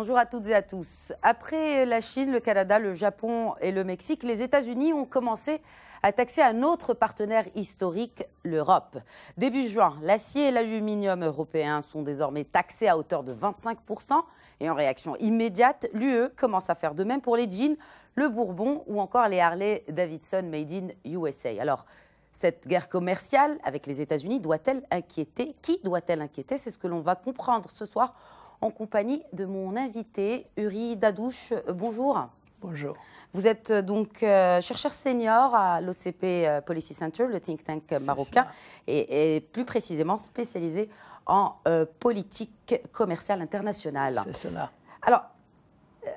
Bonjour à toutes et à tous. Après la Chine, le Canada, le Japon et le Mexique, les États-Unis ont commencé à taxer un autre partenaire historique, l'Europe. Début juin, l'acier et l'aluminium européens sont désormais taxés à hauteur de 25%. Et en réaction immédiate, l'UE commence à faire de même pour les jeans, le Bourbon ou encore les Harley Davidson Made in USA. Alors, cette guerre commerciale avec les États-Unis doit-elle inquiéter Qui doit-elle inquiéter C'est ce que l'on va comprendre ce soir en compagnie de mon invité, Uri Dadouche. Bonjour. Bonjour. Vous êtes euh, donc euh, chercheur senior à l'OCP euh, Policy Center, le think tank marocain, et, plus précisément spécialisé en politique commerciale internationale. C'est cela. Alors,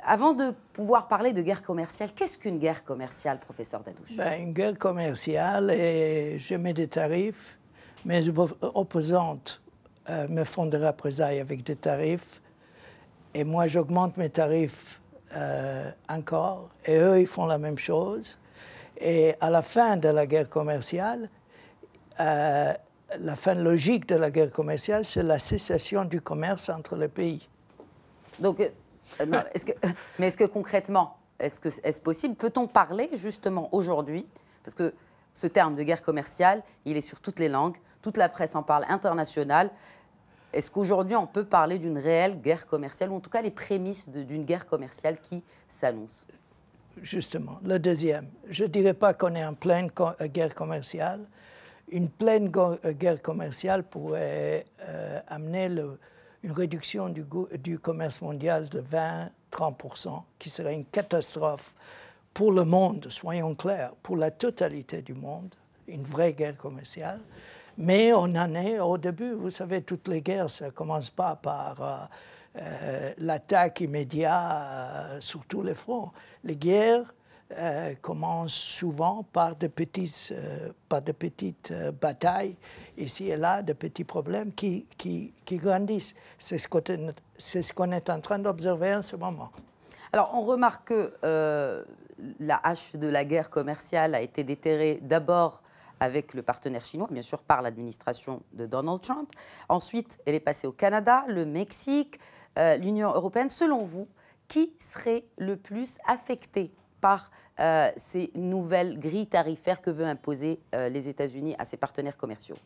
avant de pouvoir parler de guerre commerciale, qu'est-ce qu'une guerre commerciale, professeur Dadouche ben, Une guerre commerciale, et je mets des tarifs, mes opposantes euh, me font des représailles avec des tarifs. Et moi, j'augmente mes tarifs euh, encore. Et eux, ils font la même chose. Et à la fin de la guerre commerciale, euh, la fin logique de la guerre commerciale, c'est la cessation du commerce entre les pays. Donc, mais est-ce que concrètement, est-ce possible Peut-on parler justement aujourd'hui Parce que ce terme de guerre commerciale, il est sur toutes les langues toute la presse en parle, internationale. Est-ce qu'aujourd'hui on peut parler d'une réelle guerre commerciale, ou en tout cas les prémices d'une guerre commerciale qui s'annonce Justement, le deuxième. Je ne dirais pas qu'on est en pleine euh, guerre commerciale. Une pleine euh, guerre commerciale pourrait euh, amener une réduction du, du, commerce mondial de 20-30%, qui serait une catastrophe pour le monde, soyons clairs, pour la totalité du monde, une vraie guerre commerciale. Mais on en est au début, vous savez, toutes les guerres, ça ne commence pas par euh, euh, l'attaque immédiate euh, sur tous les fronts. Les guerres commencent souvent par de petites, par de petites batailles, ici et là, de petits problèmes qui, qui, qui grandissent. C'est ce qu'on est en train d'observer en ce moment. Alors, on remarque que la hache de la guerre commerciale a été déterrée d'abord avec le partenaire chinois, bien sûr par l'administration de Donald Trump. Ensuite, elle est passée au Canada, le Mexique, euh, l'Union européenne. Selon vous, qui serait le plus affecté par euh, ces nouvelles grilles tarifaires que veut imposer euh, les États-Unis à ses partenaires commerciaux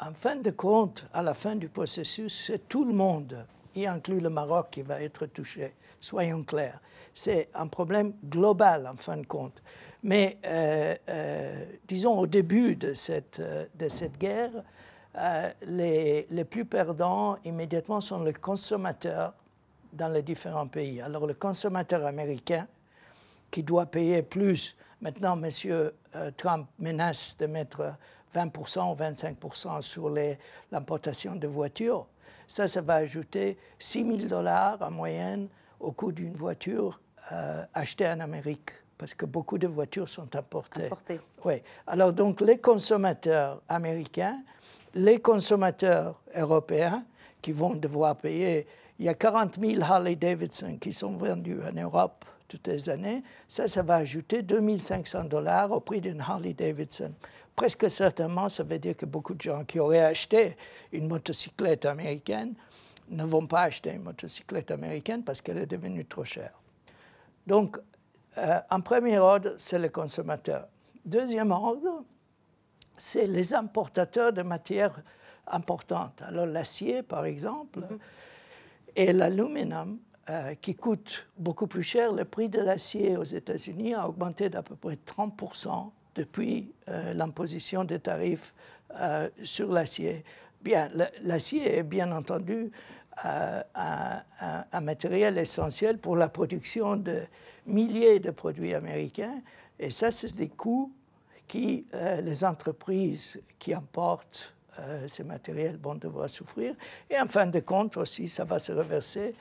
En fin de compte, à la fin du processus, c'est tout le monde, y inclut le Maroc, qui va être touché soyons clairs. C'est un problème global, en fin de compte. Mais, euh, euh, disons, au début de cette, euh, de cette guerre, les, les, plus perdants immédiatement sont les consommateurs dans les différents pays. Alors, le consommateur américain, qui doit payer plus, maintenant, M. Trump menace de mettre 20% ou 25% sur l'importation de voitures. Ça, ça va ajouter 6 000 dollars en moyenne au coût d'une voiture euh, achetée en Amérique, parce que beaucoup de voitures sont importées. Alors donc les consommateurs américains, les consommateurs européens qui vont devoir payer, il y a 40 000 Harley Davidson qui sont vendus en Europe toutes les années, ça, ça va ajouter 2500 dollars au prix d'une Harley Davidson. Presque certainement, ça veut dire que beaucoup de gens qui auraient acheté une motocyclette américaine ne vont pas acheter une motocyclette américaine parce qu'elle est devenue trop chère. Donc, euh, en premier ordre, c'est les consommateurs. Deuxième ordre, c'est les importateurs de matières importantes. Alors, l'acier, par exemple, mhm. et l'aluminium, euh, qui coûte beaucoup plus cher. Le prix de l'acier aux États-Unis a augmenté d'à peu près 30 depuis euh, l'imposition des tarifs sur l'acier. Bien, l'acier est bien entendu euh, un, matériel essentiel pour la production de milliers de produits américains. Et ça, c'est des coûts qui, euh, les entreprises qui importent euh, ces matériels vont devoir souffrir. Et en fin de compte aussi, ça va se reverser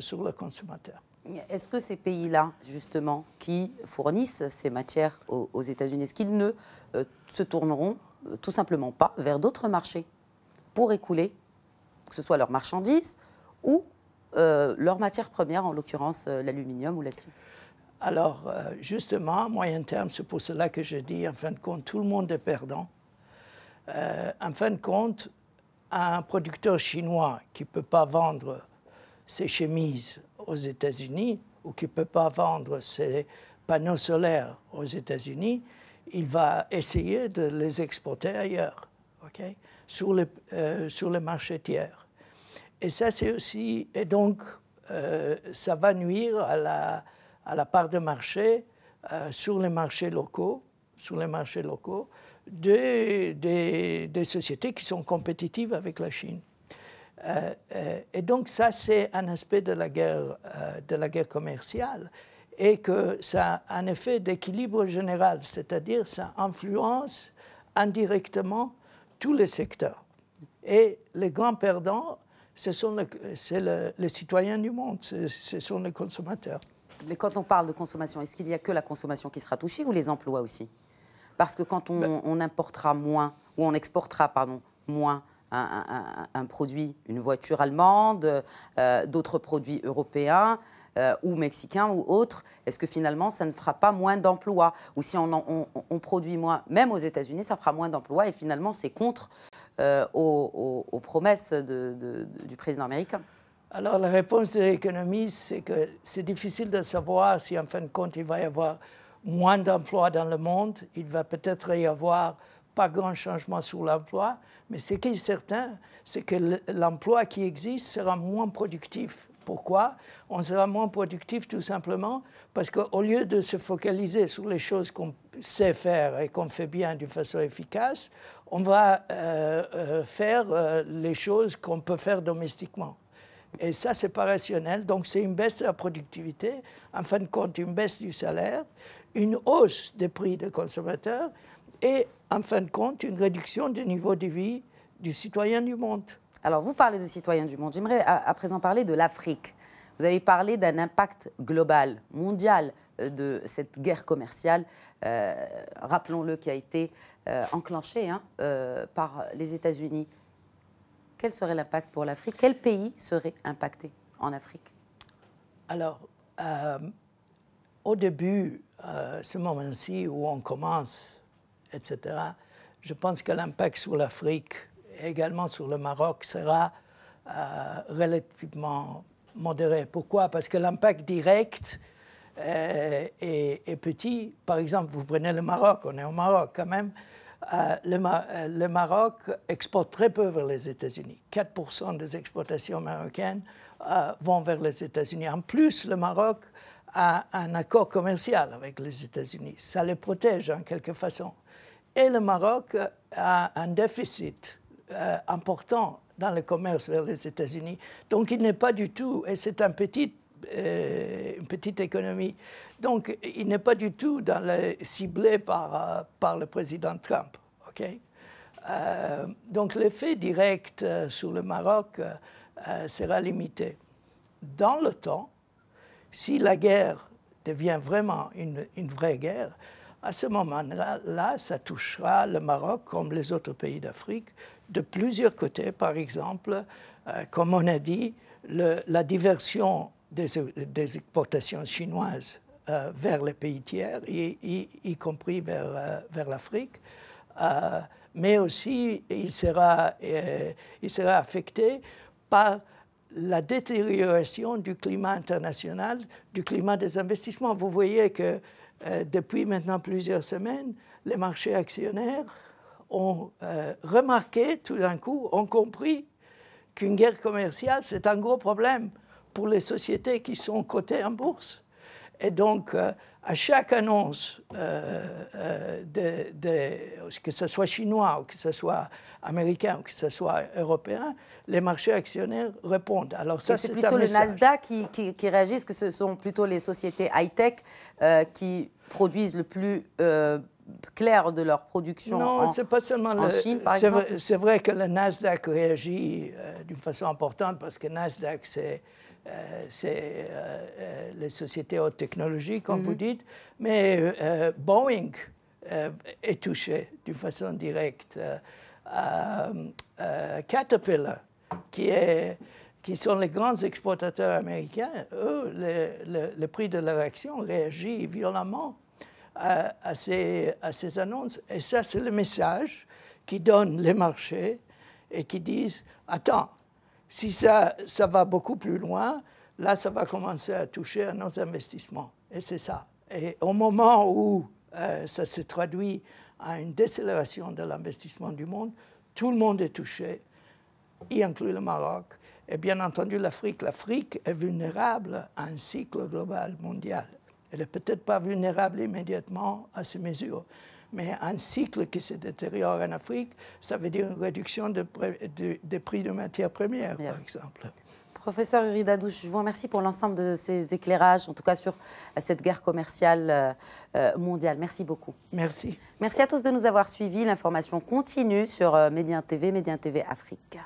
sur le consommateur. Est-ce que ces pays-là, justement, qui fournissent ces matières aux, aux États-Unis, est-ce qu'ils ne se tourneront tout simplement pas vers d'autres marchés pour écouler, que ce soit leurs marchandises ou euh, leurs matières premières, en l'occurrence euh, l'aluminium ou l'acier Alors, euh, justement, à moyen terme, c'est pour cela que je dis, en fin de compte, tout le monde est perdant. en fin de compte, un producteur chinois qui ne peut pas vendre ses chemises aux États-Unis ou qui ne peut pas vendre ses panneaux solaires aux États-Unis, il va essayer de les exporter ailleurs sur, les marchés euh, sur les tiers. Et ça, c'est aussi. Et donc, euh, ça va nuire à la, à la part de marché euh, sur les marchés locaux, sur les marchés locaux des, des, sociétés qui sont compétitives avec la Chine. et donc ça, c'est un aspect de la guerre, de la guerre commerciale et que ça a un effet d'équilibre général, c'est-à-dire ça influence indirectement tous les secteurs. Et les grands perdants, ce sont les citoyens du monde, ce, sont les consommateurs. Mais quand on parle de consommation, est-ce qu'il n'y a que la consommation qui sera touchée ou les emplois aussi Parce que quand ben- on, importera moins, ou on exportera, pardon, moins un, produit, une voiture allemande, euh, d'autres produits européens, euh, ou mexicains ou autres, est-ce que finalement ça ne fera pas moins d'emplois Ou si on, on, produit moins, même aux États-Unis, ça fera moins d'emplois et finalement c'est contre euh, aux, promesses du président américain Alors la réponse de l'économie, c'est que c'est difficile de savoir si en fin de compte il va y avoir moins d'emplois dans le monde, il va peut-être y avoir pas grand changement sur l'emploi, mais ce qui est certain, c'est que l'emploi qui existe sera moins productif pourquoi On sera moins productif tout simplement parce qu'au lieu de se focaliser sur les choses qu'on sait faire et qu'on fait bien d'une façon efficace, on va euh, euh, faire euh, les choses qu'on peut faire domestiquement. Et ça, c'est pas rationnel. Donc, c'est une baisse de la productivité, en fin de compte, une baisse du salaire, une hausse des prix des consommateurs et, en fin de compte, une réduction du niveau de vie du citoyen du monde. Alors, vous parlez de citoyens du monde. J'aimerais à, présent parler de l'Afrique. Vous avez parlé d'un impact global, mondial, euh, de cette guerre commerciale, euh, rappelons-le, qui a été euh, enclenchée hein, par les États-Unis. Quel serait l'impact pour l'Afrique Quel pays serait impacté en Afrique Alors, au début, ce moment-ci où on commence, etc., je pense que l'impact sur l'Afrique également sur le Maroc sera euh, relativement modéré. Pourquoi Parce que l'impact direct euh, est, petit. Par exemple, vous prenez le Maroc, on est au Maroc quand même. Euh, le, le, Maroc exporte très peu vers les États-Unis. 4% des exportations marocaines vont vers les États-Unis. En plus, le Maroc a un accord commercial avec les États-Unis. Ça les protège en quelque façon. Et le Maroc a un déficit euh, important dans le commerce vers les États-Unis. Donc il n'est pas du tout, et c'est un petit, euh, une petite économie, donc il n'est pas du tout dans ciblé par, euh, par le président Trump. donc l'effet direct sur le Maroc sera limité. Dans le temps, si la guerre devient vraiment une, une vraie guerre, à ce moment-là, ça touchera le Maroc comme les autres pays d'Afrique de plusieurs côtés. Par exemple, euh, comme on a dit, la diversion des, exportations chinoises euh, vers les pays tiers, y, compris vers, euh, l'Afrique. mais aussi, il sera, il sera affecté par la détérioration du climat international, du climat des investissements. Vous voyez que depuis maintenant plusieurs semaines, les marchés actionnaires ont euh, remarqué tout d'un coup, ont compris qu'une guerre commerciale, c'est un gros problème pour les sociétés qui sont cotées en bourse. Et donc, euh, à chaque annonce, euh, de, que ce soit chinois, ou que ce soit américain, ou que ce soit européen, les marchés actionnaires répondent. Alors ça, c'est plutôt le Nasdaq qui, qui, qui que ce sont plutôt les sociétés high-tech qui produisent le plus clair de leur production non, en, pas seulement en Chine, par exemple C'est vrai, que le Nasdaq réagit euh, d'une façon importante parce que Nasdaq, c'est euh, euh, les sociétés haute technologie, comme mhm. vous dites, mais Boeing est touché d'une façon directe. Caterpillar, qui est qui sont les grands exportateurs américains, eux, le, le prix de leur action réagit violemment à, ces, annonces. Et ça, c'est le message qui donne les marchés et qui disent, attends, si ça, ça va beaucoup plus loin, là, ça va commencer à toucher à nos investissements. Et c'est ça. Et au moment où euh, ça se traduit à une décélération de l'investissement du monde, tout le monde est touché, y inclut le Maroc, et bien entendu l'Afrique. L'Afrique est vulnérable à un cycle global mondial. Elle n'est peut-être pas vulnérable immédiatement à ces mesures. Mais un cycle qui se détériore en Afrique, ça veut dire une réduction des prix de matières premières, par exemple. Professeur Uri Dadouche, je vous remercie pour l'ensemble de ces éclairages, en tout cas sur euh, cette guerre commerciale euh, euh, mondiale. Merci beaucoup. Merci. Merci à tous de nous avoir suivis. L'information continue sur Médian TV, Médian TV Afrique.